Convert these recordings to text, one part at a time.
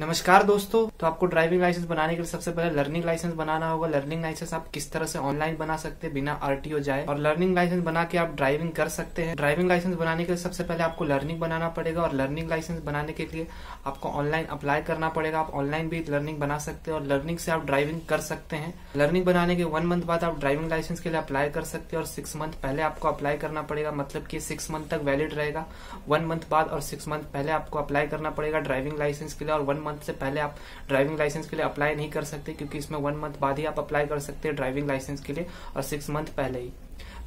नमस्कार दोस्तों तो आपको ड्राइविंग लाइसेंस बनाने के लिए सबसे पहले लर्निंग लाइसेंस बनाना होगा लर्निंग लाइसेंस आप किस तरह से ऑनलाइन बना सकते हैं बिना आरटीओ जाए और लर्निंग लाइसेंस बना के आप ड्राइविंग कर सकते हैं ड्राइविंग लाइसेंस बनाने के लिए सबसे पहले आपको लर्निंग बनाना पड़ेगा और लर्निंग लाइसेंस बनाने के लिए आपको ऑनलाइन अप्लाई करना पड़ेगा आप ऑनलाइन भी लर्निंग बना सकते हैं और लर्निंग से आप ड्राइविंग कर सकते हैं लर्निंग बनाने के वन मंथ बाद आप ड्राइविंग लाइसेंस के लिए अप्लाई कर सकते हैं और सिक्स मंथ पहले आपको अप्लाई करना पड़ेगा मतलब की सिक्स मंथ तक वैलिड रहेगा वन मंथ बाद और सिक्स मंथ पहले आपको अप्लाई करना पड़ेगा ड्राइविंग लाइसेंस के लिए और वन मंथ से पहले आप ड्राइविंग लाइसेंस के लिए अप्लाई नहीं कर सकते क्योंकि इसमें वन मंथ बाद ही आप अप्लाई कर सकते हैं ड्राइविंग लाइसेंस के लिए और सिक्स मंथ पहले ही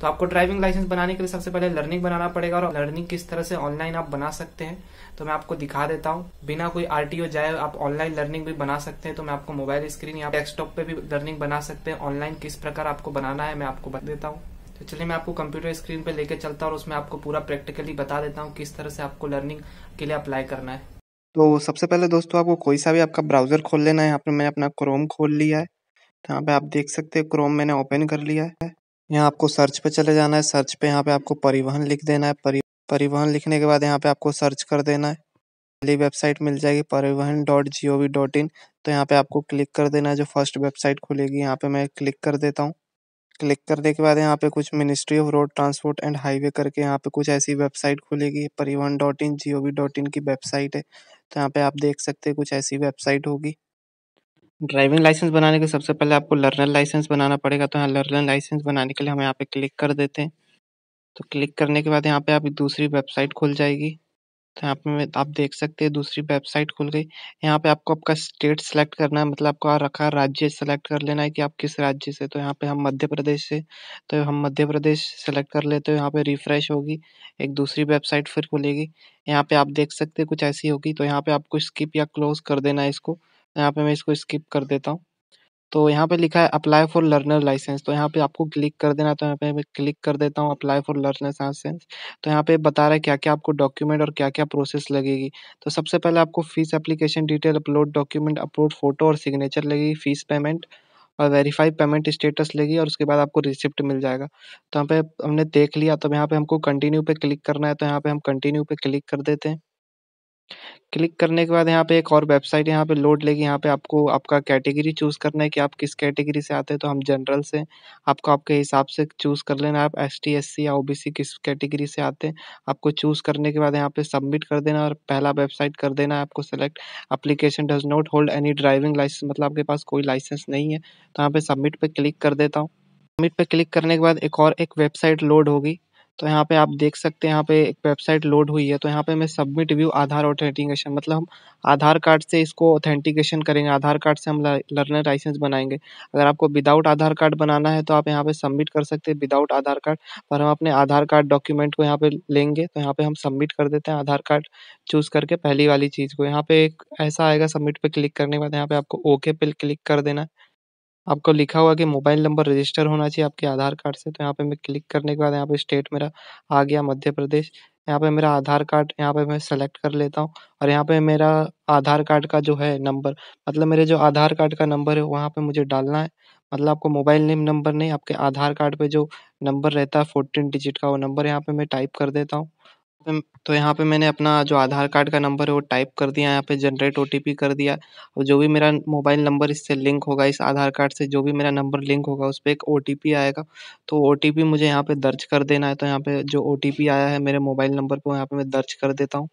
तो आपको ड्राइविंग लाइसेंस बनाने के लिए सबसे पहले लर्निंग बनाना पड़ेगा और लर्निंग किस तरह से ऑनलाइन आप बना सकते हैं तो मैं आपको दिखा देता हूँ बिना कोई आरटीओ जाए आप ऑनलाइन लर्निंग भी बना सकते हैं तो मैं आपको मोबाइल स्क्रीन या डेस्कटॉप पे भी लर्निंग बना सकते हैं ऑनलाइन किस प्रकार आपको बनाना है मैं आपको बता देता हूँ तो चलिए मैं आपको कंप्यूटर स्क्रीन पे लेके चलता हूँ और उसमें आपको पूरा प्रैक्टिकली बता देता हूँ किस तरह से आपको लर्निंग के लिए अप्लाई करना है तो सबसे पहले दोस्तों आपको कोई सा भी आपका ब्राउज़र खोल लेना है यहाँ पर मैंने अपना क्रोम खोल लिया है तो यहाँ पे आप देख सकते हैं क्रोम मैंने ओपन कर लिया है यहाँ आपको सर्च पे चले जाना है सर्च पे यहाँ पे आपको परिवहन लिख देना है परि, परिवहन लिखने के बाद यहाँ पे आपको सर्च कर देना है पहली वेबसाइट मिल जाएगी Parivahan dot G O V dot in तो यहाँ पे आपको क्लिक कर देना है जो फर्स्ट वेबसाइट खुलेगी यहाँ पे मैं क्लिक कर देता हूँ क्लिक करने के बाद यहाँ पे कुछ ministry of road transport and highway करके यहाँ पे कुछ ऐसी वेबसाइट खुलेगी Parivahan dot in G O V dot in की वेबसाइट है तो यहाँ पे आप देख सकते हैं कुछ ऐसी वेबसाइट होगी ड्राइविंग लाइसेंस बनाने के सबसे पहले आपको लर्नर लाइसेंस बनाना पड़ेगा तो यहाँ लर्नर लाइसेंस बनाने के लिए हम यहाँ पे क्लिक कर देते हैं तो क्लिक करने के बाद यहाँ पे आप दूसरी वेबसाइट खुल जाएगी तो यहाँ पे आप देख सकते हैं दूसरी वेबसाइट खुल गई। यहाँ पे आपको आपका स्टेट सेलेक्ट करना है मतलब आपका रखा राज्य सेलेक्ट कर लेना है कि आप किस राज्य से तो यहाँ पे हम मध्य प्रदेश से तो हम मध्य प्रदेश सेलेक्ट कर लेते हैं। यहाँ पे रिफ्रेश होगी एक दूसरी वेबसाइट फिर खुलेगी। यहाँ पे आप देख सकते हैं कुछ ऐसी होगी तो यहाँ पे आपको स्किप या क्लोज कर देना है इसको। यहाँ पे मैं इसको स्किप कर देता हूँ। तो यहाँ पे लिखा है अप्लाई फॉर लर्नर लाइसेंस तो यहाँ पे आपको क्लिक कर देना तो यहाँ पे मैं क्लिक कर देता हूँ अप्लाई फॉर लर्नर लाइसेंस तो यहाँ पे बता रहा है क्या क्या आपको डॉक्यूमेंट और क्या क्या प्रोसेस लगेगी तो सबसे पहले आपको fees application detail upload document upload photo और सिग्नेचर लगेगी फीस पेमेंट और वेरीफाई पेमेंट स्टेटस लगेगी और उसके बाद आपको रिसिप्ट मिल जाएगा तो यहाँ पे हमने देख लिया तो यहाँ पे हमको कंटिन्यू पे क्लिक करना है तो यहाँ पे हम कंटिन्यू पे क्लिक कर देते हैं क्लिक करने के बाद यहाँ पे एक और वेबसाइट यहाँ पे लोड लेगी यहाँ पे आपको आपका कैटेगरी चूज़ करना है कि आप किस कैटेगरी से आते हैं तो हम जनरल से आपको आपके हिसाब से चूज़ कर लेना आप एस टी एस सी या ओ बी सी किस कैटेगरी से आते हैं आपको चूज़ करने के बाद यहाँ पे सबमिट कर देना और पहला वेबसाइट कर देना है आपको select application does not hold any driving licence मतलब आपके पास कोई लाइसेंस नहीं है तो यहाँ पर सबमिट पर क्लिक कर देता हूँ सबमिट पर क्लिक करने के बाद एक और एक वेबसाइट लोड होगी तो यहाँ पे आप देख सकते हैं यहाँ पे एक वेबसाइट लोड हुई है तो यहाँ पे मैं सबमिट व्यू आधार ऑथेंटिकेशन मतलब हम आधार कार्ड से इसको ऑथेंटिकेशन करेंगे आधार कार्ड से हम लर्नर लाइसेंस बनाएंगे अगर आपको विदाउट आधार कार्ड बनाना है तो आप यहाँ पे सबमिट कर सकते हैं विदाउट आधार कार्ड पर हम अपने आधार कार्ड डॉक्यूमेंट को यहाँ पे लेंगे तो यहाँ पे हम सबमिट कर देते हैं आधार कार्ड चूज करके पहली वाली चीज़ को यहाँ पे एक ऐसा आएगा सबमिट पे क्लिक करने के बाद यहाँ पे आपको ओके पे क्लिक कर देना है आपको लिखा हुआ कि मोबाइल नंबर रजिस्टर होना चाहिए आपके आधार कार्ड से तो यहाँ पे मैं क्लिक करने के बाद यहाँ पे स्टेट मेरा आ गया मध्य प्रदेश यहाँ पे मेरा आधार कार्ड यहाँ पे मैं सेलेक्ट कर लेता हूँ और यहाँ पे मेरा आधार कार्ड का जो है नंबर मतलब मेरे जो आधार कार्ड का नंबर है वहाँ पे मुझे डालना है मतलब आपको मोबाइल नेम नंबर नहीं आपके आधार कार्ड पे जो नंबर रहता है फोर्टीन डिजिट का वो नंबर यहाँ पे मैं टाइप कर देता हूँ पे तो यहाँ पे मैंने अपना जो आधार कार्ड का नंबर है वो टाइप कर दिया यहाँ पे जनरेट ओटीपी कर दिया और जो भी मेरा मोबाइल नंबर इससे लिंक होगा इस आधार कार्ड से जो भी मेरा नंबर लिंक होगा उस पर एक ओटीपी आएगा तो ओटीपी मुझे यहाँ पे दर्ज कर देना है तो यहाँ पे जो ओटीपी आया है मेरे मोबाइल नंबर पर यहाँ पे मैं दर्ज कर देता हूँ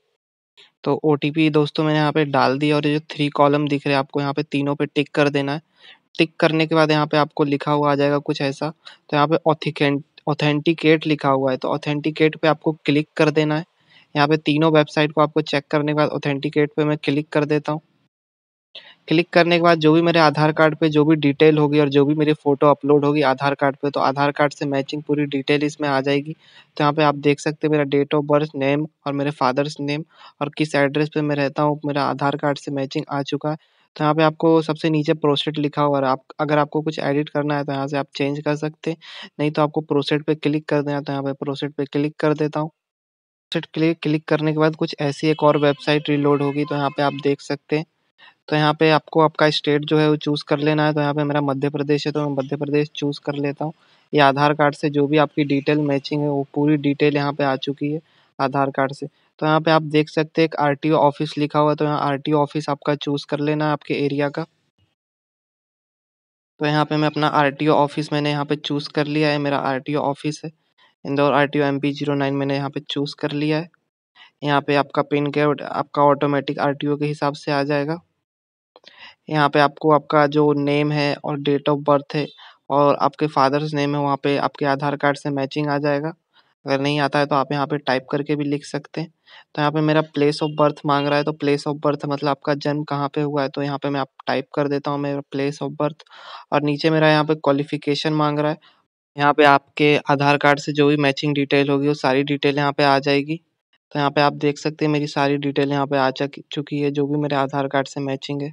तो ओ दोस्तों मैंने यहाँ पे डाल दिया और ये जो थ्री कॉलम दिख रहे हैं आपको यहाँ पे तीनों पे टिक कर देना है टिक करने के बाद यहाँ पे आपको लिखा हुआ आ जाएगा कुछ ऐसा तो यहाँ पे ऑथिकेंट ऑथेंटिकेट लिखा हुआ है तो ऑथेंटिकेट पे आपको क्लिक कर देना है यहाँ पे तीनों वेबसाइट को आपको चेक करने के बाद ऑथेंटिकेट पे मैं क्लिक कर देता हूँ क्लिक करने के बाद जो भी मेरे आधार कार्ड पे जो भी डिटेल होगी और जो भी मेरी फ़ोटो अपलोड होगी आधार कार्ड पे तो आधार कार्ड से मैचिंग पूरी डिटेल इसमें आ जाएगी तो यहाँ पे आप देख सकते हैं मेरा डेट ऑफ बर्थ नेम और मेरे फादर्स नेम और किस एड्रेस पे मैं रहता हूँ मेरा आधार कार्ड से मैचिंग आ चुका है तो यहाँ पे आपको सबसे नीचे प्रोसेट लिखा हुआ है आप अगर आपको कुछ एडिट करना है तो यहाँ से आप चेंज कर सकते हैं नहीं तो आपको प्रोसेट पे क्लिक कर देना तो यहाँ पे प्रोसेट पे क्लिक कर देता हूँ प्रोसेट क्लिक क्लिक करने के बाद कुछ ऐसी एक और वेबसाइट रिलोड होगी तो यहाँ पे आप देख सकते हैं तो यहाँ पे आपको आपका स्टेट जो है वो चूज़ कर लेना है तो यहाँ पे मेरा मध्य प्रदेश है तो मैं मध्य प्रदेश चूज़ कर लेता हूँ ये आधार कार्ड से जो भी आपकी डिटेल मैचिंग है वो पूरी डिटेल यहाँ पे आ चुकी है आधार कार्ड से तो यहाँ पे आप देख सकते हैं एक आरटीओ ऑफिस लिखा हुआ है तो यहाँ आरटीओ ऑफिस आपका चूज़ कर लेना है आपके एरिया का तो यहाँ पे मैं अपना आरटीओ ऑफिस मैंने यहाँ पे चूज़ कर लिया है मेरा आरटीओ ऑफिस है Indore M P zero nine मैंने यहाँ पे चूज़ कर लिया है यहाँ पे आपका पिन कोड आपका ऑटोमेटिक ओ के हिसाब से आ जाएगा यहाँ पे आपको आपका जो नेम है और डेट ऑफ बर्थ है और आपके फादर्स नेम है वहाँ पे आपके आधार कार्ड से मैचिंग आ जाएगा अगर नहीं आता है तो आप यहाँ पे टाइप करके भी लिख सकते हैं तो यहाँ पे मेरा प्लेस ऑफ बर्थ मांग रहा है तो प्लेस ऑफ बर्थ मतलब आपका जन्म कहाँ पे हुआ है तो यहाँ पे मैं आप टाइप कर देता हूँ मेरा प्लेस ऑफ बर्थ और नीचे मेरा यहाँ पे क्वालिफिकेशन मांग रहा है यहाँ पे आपके आधार कार्ड से जो भी मैचिंग डिटेल होगी वो सारी डिटेल यहाँ पे आ जाएगी तो यहाँ पे आप देख सकते हैं मेरी सारी डिटेल यहाँ पे आ चुकी है जो भी मेरे आधार कार्ड से मैचिंग है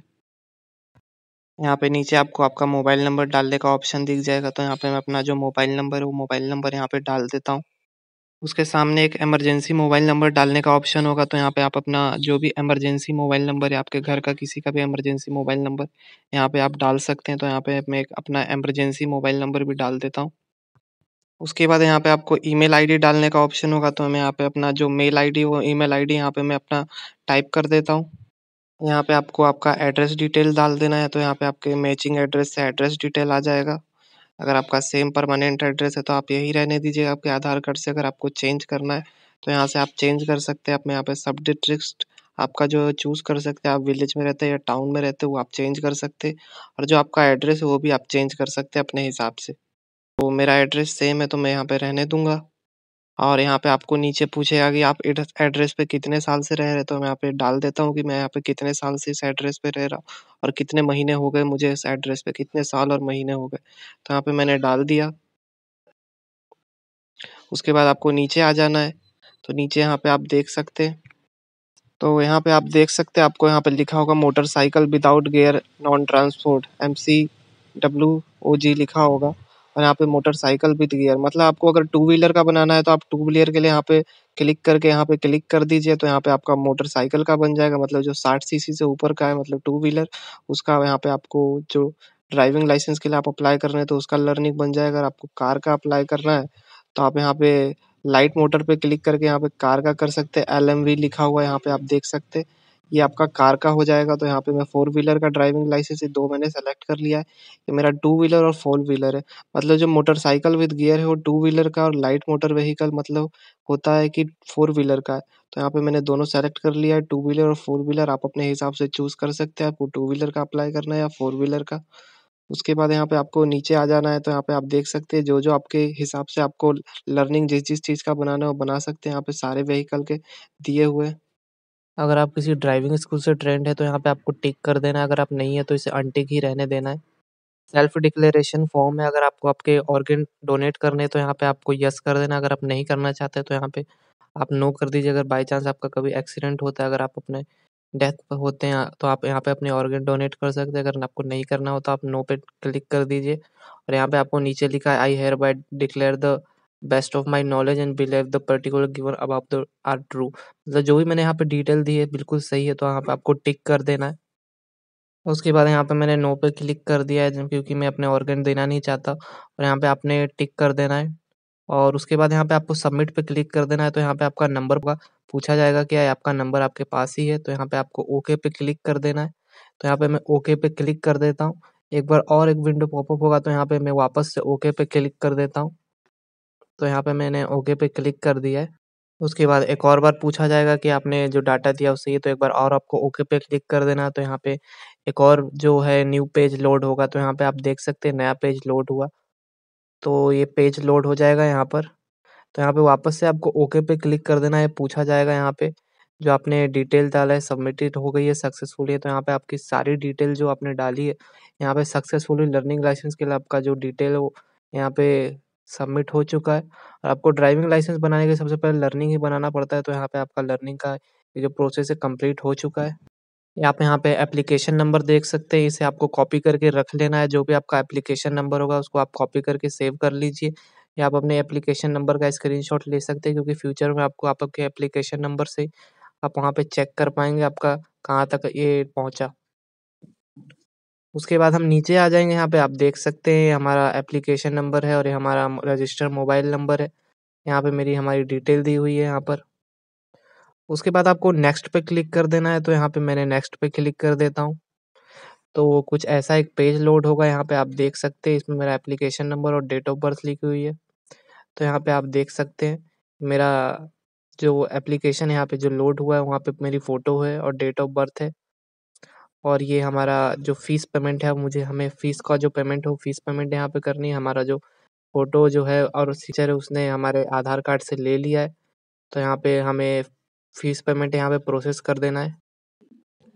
यहाँ पे नीचे आपको आपका मोबाइल नंबर डालने का ऑप्शन दिख जाएगा तो यहाँ पे मैं अपना जो मोबाइल नंबर है वो मोबाइल नंबर यहाँ पे डाल देता हूँ उसके सामने एक इमरजेंसी मोबाइल नंबर डालने का ऑप्शन होगा तो यहाँ पे आप अपना जो भी इमरजेंसी मोबाइल नंबर या आपके घर का किसी का भी इमरजेंसी मोबाइल नंबर यहाँ पे आप डाल सकते हैं तो यहाँ पे मैं एक अपना इमरजेंसी मोबाइल नंबर भी डाल देता हूँ उसके बाद यहाँ पे आपको ईमेल आईडी डालने का ऑप्शन होगा तो मैं यहाँ पे अपना जो मेल आईडी वो ईमेल आईडी यहाँ पे मैं अपना टाइप कर देता हूँ यहाँ पे आपको आपका एड्रेस डिटेल डाल देना है तो यहाँ पे आपके मैचिंग एड्रेस से एड्रेस डिटेल आ जाएगा अगर आपका सेम परमानेंट एड्रेस है तो आप यही रहने दीजिए आपके आधार कार्ड से अगर आपको चेंज करना है तो यहाँ से आप चेंज कर सकते हैं आप यहाँ पे सब डिस्ट्रिक्ट आपका जो चूज़ कर सकते हैं आप विलेज में रहते हैं या टाउन में रहते हो वो आप चेंज कर सकते और जो आपका एड्रेस है वो भी आप चेंज कर सकते हैं अपने हिसाब से तो मेरा एड्रेस सेम है तो मैं यहाँ पे रहने दूंगा और यहाँ पे आपको नीचे पूछेगा कि आप एड्रेस पे कितने साल से रह रहे तो मैं यहाँ पे डाल देता हूँ कि मैं यहाँ पे कितने साल से इस एड्रेस पे रह रहा हूँ और कितने महीने हो गए मुझे इस एड्रेस पे कितने साल और महीने हो गए तो यहाँ पे मैंने डाल दिया उसके बाद आपको नीचे आ जाना है तो नीचे यहाँ पे आप देख सकते हैं तो यहाँ पे आप देख सकते हैं आपको यहाँ पे लिखा होगा motorcycle without gear non transport M C W O G लिखा होगा और यहाँ पे मोटरसाइकिल विथ गियर मतलब आपको अगर टू व्हीलर का बनाना है तो आप टू व्हीलर के लिए यहाँ पे क्लिक करके यहाँ पे क्लिक कर दीजिए तो यहाँ पे आपका मोटरसाइकिल का बन जाएगा मतलब जो साठ सीसी से ऊपर का है मतलब टू व्हीलर उसका यहाँ पे आपको जो ड्राइविंग लाइसेंस के लिए आप अप्लाई कर रहे हैं तो उसका लर्निंग बन जाएगा अगर आपको कार का अप्लाई करना है तो आप यहाँ पे लाइट मोटर पे क्लिक करके यहाँ पे कार का कर सकते हैं एल लिखा हुआ है यहाँ पे आप देख सकते हैं ये आपका कार का हो जाएगा तो यहाँ पे मैं फोर व्हीलर का ड्राइविंग लाइसेंस दो मैंने सेलेक्ट कर लिया है ये मेरा टू व्हीलर और फोर व्हीलर है मतलब जो मोटरसाइकिल विद गियर है वो टू व्हीलर का और लाइट मोटर व्हीकल मतलब होता है कि फोर व्हीलर का है तो यहाँ पे मैंने दोनों सेलेक्ट कर लिया है टू व्हीलर और फोर व्हीलर आप अपने हिसाब से चूज़ कर सकते हैं आपको टू व्हीलर का अप्लाई करना है या फोर व्हीलर का उसके बाद यहाँ पे आपको नीचे आ जाना है तो यहाँ पे आप देख सकते हैं जो जो आपके हिसाब से आपको लर्निंग जिस जिस चीज़ का बनाना है वो बना सकते हैं यहाँ पे सारे व्हीकल के दिए हुए हैं अगर आप किसी ड्राइविंग स्कूल से ट्रेंड है तो यहाँ पे आपको टिक कर देना है अगर आप नहीं है तो इसे अनटिक ही रहने देना है सेल्फ डिक्लेरेशन फॉर्म है अगर आपको आपके ऑर्गेन डोनेट करने तो यहाँ पे आपको यस कर देना अगर आप नहीं करना चाहते तो यहाँ पे आप नो कर दीजिए अगर बाई चांस आपका कभी एक्सीडेंट होता है अगर आप अपने डेथ पर होते हैं तो आप यहाँ पे अपने ऑर्गेन डोनेट कर सकते हैं अगर आपको नहीं करना हो तो आप नो पे क्लिक कर दीजिए और यहाँ पे आपको नीचे लिखा है I hereby declare the best of my knowledge and believe the particular given above the are true मतलब जो भी मैंने यहाँ पे डिटेल दी है बिल्कुल सही है तो यहाँ पे आपको टिक कर देना है उसके बाद यहाँ पे मैंने नो पे क्लिक कर दिया है क्योंकि मैं अपने ऑर्गन देना नहीं चाहता और यहाँ पे आपने टिक कर देना है और उसके बाद यहाँ पे आपको सबमिट पे क्लिक कर देना है तो यहाँ पे आपका नंबर का पूछा जाएगा कि आपका नंबर आपके पास ही है तो यहाँ पे आपको ओके पे क्लिक कर देना है तो यहाँ पे मैं ओके पे क्लिक कर देता हूँ एक बार और एक विंडो पॉपअप होगा तो यहाँ पे मैं वापस से ओके पे क्लिक कर देता हूँ तो यहाँ पे मैंने ओके पे क्लिक कर दिया है उसके बाद एक और बार पूछा जाएगा कि आपने जो डाटा दिया उसे तो एक बार और आपको ओके पे क्लिक कर देना तो यहाँ पे एक और जो है न्यू पेज लोड होगा तो यहाँ पे आप देख सकते हैं नया पेज लोड हुआ तो ये पेज लोड हो जाएगा यहाँ पर तो यहाँ पे वापस से आपको ओके पे क्लिक कर देना है पूछा जाएगा यहाँ पे जो आपने डिटेल डाला है सबमिटेड हो गई है सक्सेसफुली तो यहाँ पे आपकी सारी डिटेल जो आपने डाली है यहाँ पे सक्सेसफुली लर्निंग लाइसेंस के लिए आपका जो डिटेल हो यहाँ पे सबमिट हो चुका है और आपको ड्राइविंग लाइसेंस बनाने के सबसे पहले लर्निंग ही बनाना पड़ता है तो यहाँ पे आपका लर्निंग का ये जो प्रोसेस है कंप्लीट हो चुका है आप यहाँ पे एप्लीकेशन नंबर देख सकते हैं इसे आपको कॉपी करके रख लेना है जो भी आपका एप्लीकेशन नंबर होगा उसको आप कॉपी करके सेव कर लीजिए या आप अपने एप्लीकेशन नंबर का स्क्रीनशॉट ले सकते हैं क्योंकि फ्यूचर में आपको आपके एप्लीकेशन नंबर से आप वहाँ पे चेक कर पाएंगे आपका कहाँ तक ये पहुँचा उसके बाद हम नीचे आ जाएंगे यहाँ पे आप देख सकते हैं हमारा एप्लीकेशन नंबर है और ये हमारा रजिस्टर मोबाइल नंबर है यहाँ पे मेरी हमारी डिटेल दी हुई है यहाँ पर उसके बाद आपको नेक्स्ट पे क्लिक कर देना है तो यहाँ पे मैंने नेक्स्ट पे क्लिक कर देता हूँ तो कुछ ऐसा एक पेज लोड होगा यहाँ पे आप देख सकते हैं इसमें मेरा एप्लीकेशन नंबर और डेट ऑफ बर्थ लिखी हुई है तो यहाँ पे आप देख सकते हैं मेरा जो एप्लीकेशन यहाँ पे जो लोड हुआ है वहाँ पे मेरी फ़ोटो है और डेट ऑफ बर्थ है और ये हमारा जो फ़ीस पेमेंट है मुझे हमें फ़ीस का जो पेमेंट हो फ़ीस पेमेंट यहाँ पे करनी है हमारा जो फ़ोटो जो है और टीचर है उसने हमारे आधार कार्ड से ले लिया है तो यहाँ पे हमें फ़ीस पेमेंट यहाँ पे प्रोसेस कर देना है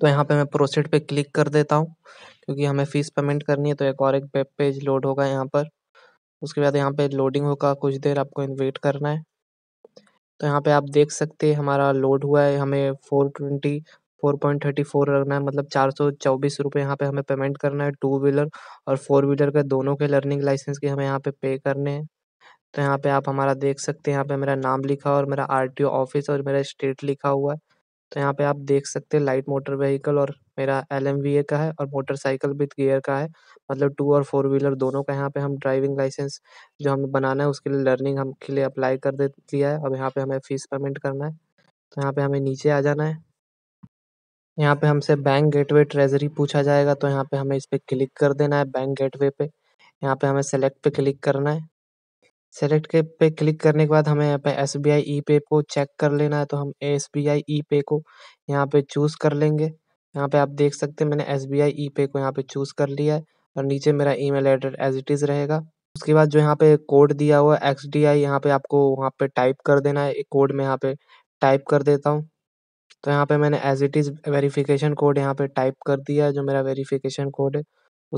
तो यहाँ पे मैं प्रोसेड पे क्लिक कर देता हूँ क्योंकि हमें फ़ीस पेमेंट करनी है तो एक और एक वेब पेज लोड होगा यहाँ पर उसके बाद यहाँ पे लोडिंग होगा कुछ देर आपको वेट करना है तो यहाँ पे आप देख सकते हैं हमारा लोड हुआ है हमें four twenty four point thirty four रखना है मतलब चार सौ चौबीस रुपये यहाँ पे हमें पेमेंट करना है टू व्हीलर और फोर व्हीलर का दोनों के लर्निंग लाइसेंस के हमें यहाँ पे पे करने हैं तो यहाँ पे आप हमारा देख सकते हैं यहाँ पे मेरा नाम लिखा और मेरा आर ऑफिस और मेरा स्टेट लिखा हुआ है तो यहाँ पे आप देख सकते हैं लाइट मोटर व्हीकल और मेरा एल का है और मोटरसाइकिल विथ गियर का है मतलब टू और फोर व्हीलर दोनों का यहाँ पे हम ड्राइविंग लाइसेंस जो हमें बनाना है उसके लिए लर्निंग हम के लिए अप्लाई कर दे दिया है अब यहाँ पे हमें फीस पेमेंट करना है तो यहाँ पे हमें नीचे आ जाना है यहाँ पे हमसे बैंक गेटवे ट्रेजरी पूछा जाएगा तो यहाँ पे हमें इस पर क्लिक कर देना है बैंक गेटवे पे। यहाँ पे हमें सेलेक्ट पे क्लिक करना है। सेलेक्ट के पे क्लिक करने के बाद हमें यहाँ पे एस बी आई ई पे को चेक कर लेना है तो हम एस बी आई ई पे को यहाँ पे चूज कर लेंगे। यहाँ पे आप देख सकते हैं मैंने आई ई पे को यहाँ पे चूज कर लिया है और नीचे मेरा email address as it is रहेगा। उसके बाद जो यहाँ पे कोड दिया हुआ है एक्स डी आई यहाँ पे आपको वहाँ पे टाइप कर देना है। कोड में यहाँ पे टाइप कर देता हूँ। तो यहाँ पे मैंने as it is verification code यहाँ पे टाइप कर दिया जो मेरा वेरीफिकेशन कोड है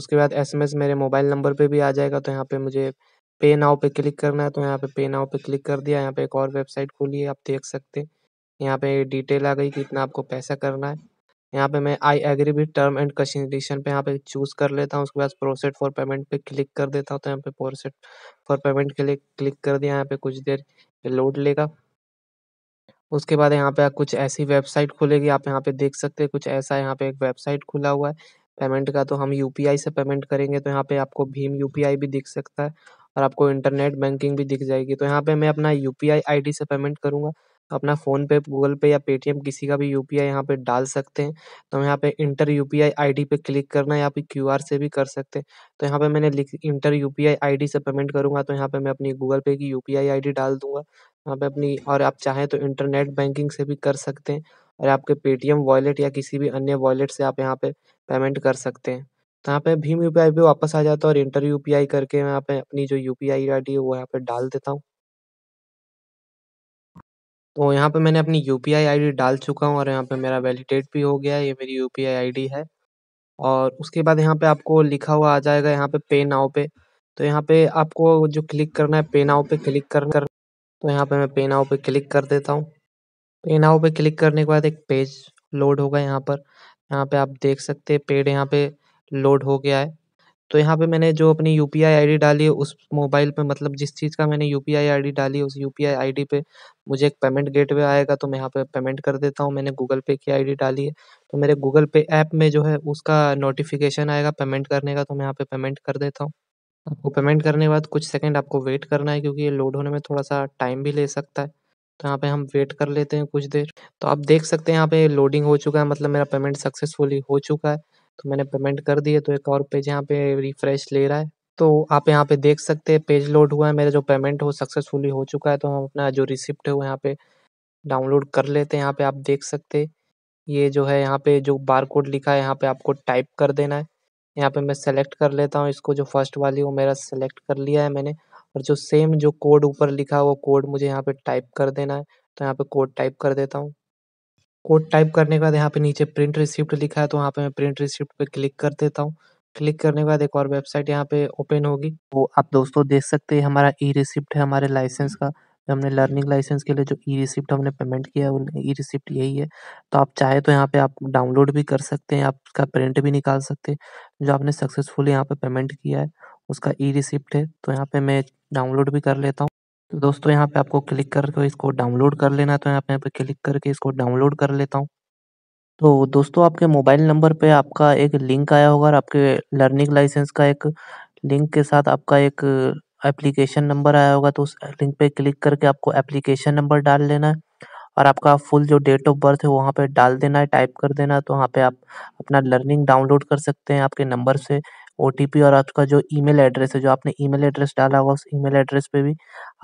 उसके बाद एसएमएस मेरे मोबाइल नंबर पे भी आ जाएगा तो यहाँ पे मुझे पे नाव पे क्लिक करना है तो यहाँ पे पे नाव पे क्लिक कर दिया यहाँ पे एक और वेबसाइट खोली है आप देख सकते हैं यहाँ पे डिटेल आ गई कि इतना आपको पैसा करना है यहाँ पे मैं I agree with term and condition पे यहाँ पे चूज कर लेता हूँ उसके बाद प्रोसेट फॉर पेमेंट पे क्लिक कर देता हूँ तो यहाँ पे प्रोसेट फॉर पेमेंट के लिए क्लिक कर दिया यहाँ पे कुछ देर लोड लेगा उसके बाद यहाँ पे कुछ ऐसी वेबसाइट खुलेगी आप यहाँ पे देख सकते हैं कुछ ऐसा यहाँ पे एक वेबसाइट खुला हुआ है पेमेंट का तो हम यू से पेमेंट करेंगे तो यहाँ पे आपको भीम यू भी दिख सकता है और आपको इंटरनेट बैंकिंग भी दिख जाएगी तो यहाँ पे मैं अपना यू पी से पेमेंट करूंगा। अपना फ़ोन पे गूगल पे या पेटीएम किसी का भी यू पी आई यहाँ पे डाल सकते हैं तो हम यहाँ पे enter U P I I D पे क्लिक करना या यहाँ क्यू आर से भी कर सकते हैं तो यहाँ पे मैंने लिख enter U P I I D से पेमेंट करूँगा तो यहाँ पे मैं अपनी गूगल पे की U P I I D डाल दूंगा यहाँ पे अपनी और आप चाहें तो इंटरनेट बैंकिंग से भी कर सकते हैं और आपके पेटीएम वॉलेट या किसी भी अन्य वॉलेट से आप यहाँ पे पेमेंट कर सकते हैं तो यहाँ पे भीम यू पी आई पे वापस आ जाता है और इंटर यू पी आई करके यहाँ पे अपनी जो U P I I D है वो यहाँ पे डाल देता हूँ तो यहाँ पे मैंने अपनी यू पी डाल चुका हूँ और यहाँ पे मेरा वैलिडेट भी हो गया है ये मेरी यू पी है और उसके बाद यहाँ पे आपको लिखा हुआ आ जाएगा यहाँ पे पे नाव पे तो यहाँ पे आपको जो क्लिक करना है पे नाव पे क्लिक कर कर तो यहाँ पे मैं पे नाव पे क्लिक कर देता हूँ पे नाव पे क्लिक करने के बाद एक पेज लोड होगा यहाँ पर यहाँ पे आप देख सकते हैं पेड़ यहाँ पे लोड हो गया है तो यहाँ पे मैंने जो अपनी यू आई आई डाली है उस मोबाइल पे मतलब जिस चीज़ का मैंने यू आई आई डाली है उस आई डी पे मुझे एक पेमेंट गेटवे आएगा तो मैं यहाँ पे पेमेंट कर देता हूँ मैंने गूगल पे की आई डाली है तो मेरे गूगल पे ऐप में जो है उसका नोटिफिकेशन आएगा पेमेंट करने का तो मैं यहाँ पे पेमेंट कर देता हूँ आपको पेमेंट करने के बाद कुछ सेकंड आपको वेट करना है क्योंकि ये लोड होने में थोड़ा सा टाइम भी ले सकता है तो यहाँ पे हम वेट कर लेते हैं कुछ देर तो आप देख सकते हैं यहाँ पे लोडिंग हो चुका है मतलब मेरा पेमेंट सक्सेसफुली हो चुका है तो मैंने पेमेंट कर दी है तो एक और पेज यहाँ पे रिफ्रेश ले रहा है तो आप यहाँ पे देख सकते हैं पेज लोड हुआ है मेरा जो पेमेंट हो सक्सेसफुली हो चुका है तो हम अपना जो रिसिप्ट है वो यहाँ पे डाउनलोड कर लेते हैं यहाँ पे आप देख सकते ये जो है यहाँ पे जो बार कोड लिखा है यहाँ पे आपको टाइप कर देना है यहाँ पे मैं सेलेक्ट कर लेता हूँ इसको जो फर्स्ट वाली वो मेरा सेलेक्ट कर लिया है मैंने और जो सेम जो कोड ऊपर लिखा है वो कोड मुझे यहाँ पे टाइप कर देना है तो यहाँ पे कोड टाइप कर देता हूँ कोड टाइप करने के बाद यहाँ पे नीचे प्रिंट रिसिप्ट लिखा है तो वहाँ पे मैं प्रिंट रिसिप्ट पे क्लिक कर देता हूँ क्लिक करने के बाद एक और वेबसाइट यहाँ पे ओपन होगी वो आप दोस्तों देख सकते हैं हमारा ई रिसिप्ट है हमारे लाइसेंस का हमने लर्निंग लाइसेंस के लिए जो ई रिसिप्ट हमने पेमेंट किया है वो ई रिसिप्ट यही है तो आप चाहे तो यहाँ पे आप डाउनलोड भी कर सकते हैं आप उसका प्रिंट भी निकाल सकते हैं जो आपने सक्सेसफुली यहाँ पे पेमेंट किया है उसका ई रिसिप्ट है तो यहाँ पे मैं डाउनलोड भी कर लेता हूँ तो दोस्तों यहाँ पे आपको क्लिक करके इसको डाउनलोड कर लेना तो यहाँ पे यहाँ पे क्लिक करके इसको डाउनलोड कर लेता हूँ तो दोस्तों आपके मोबाइल नंबर पे आपका एक लिंक आया होगा और आपके लर्निंग लाइसेंस का एक लिंक के साथ आपका एक एप्लीकेशन नंबर आया होगा तो उस लिंक पे क्लिक करके आपको एप्लीकेशन नंबर डाल लेना है और आपका फुल जो डेट ऑफ बर्थ है वहाँ पे डाल देना है टाइप कर देना है तो वहाँ पे आप अपना लर्निंग डाउनलोड कर सकते हैं आपके नंबर से ओटीपी और आपका जो ईमेल एड्रेस है जो आपने ईमेल एड्रेस डाला होगा उस ईमेल एड्रेस पे भी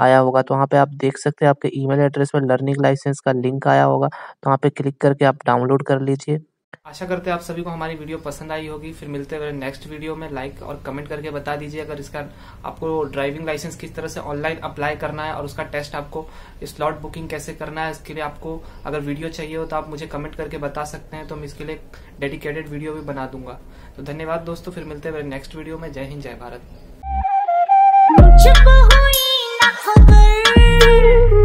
आया होगा तो वहाँ पे आप देख सकते हैं आपके ईमेल एड्रेस पर लर्निंग लाइसेंस का लिंक आया होगा तो वहाँ पे क्लिक करके आप डाउनलोड कर लीजिए। आशा करते हैं आप सभी को हमारी वीडियो पसंद आई होगी फिर मिलते हैं नेक्स्ट वीडियो में लाइक और कमेंट करके बता दीजिए अगर इसका आपको ड्राइविंग लाइसेंस किस तरह से ऑनलाइन अप्लाई करना है और उसका टेस्ट आपको स्लॉट बुकिंग कैसे करना है इसके लिए आपको अगर वीडियो चाहिए हो तो आप मुझे कमेंट करके बता सकते हैं तो मैं इसके लिए डेडिकेटेड वीडियो भी बना दूंगा तो धन्यवाद दोस्तों फिर मिलते हैं नेक्स्ट वीडियो में जय हिंद जय भारत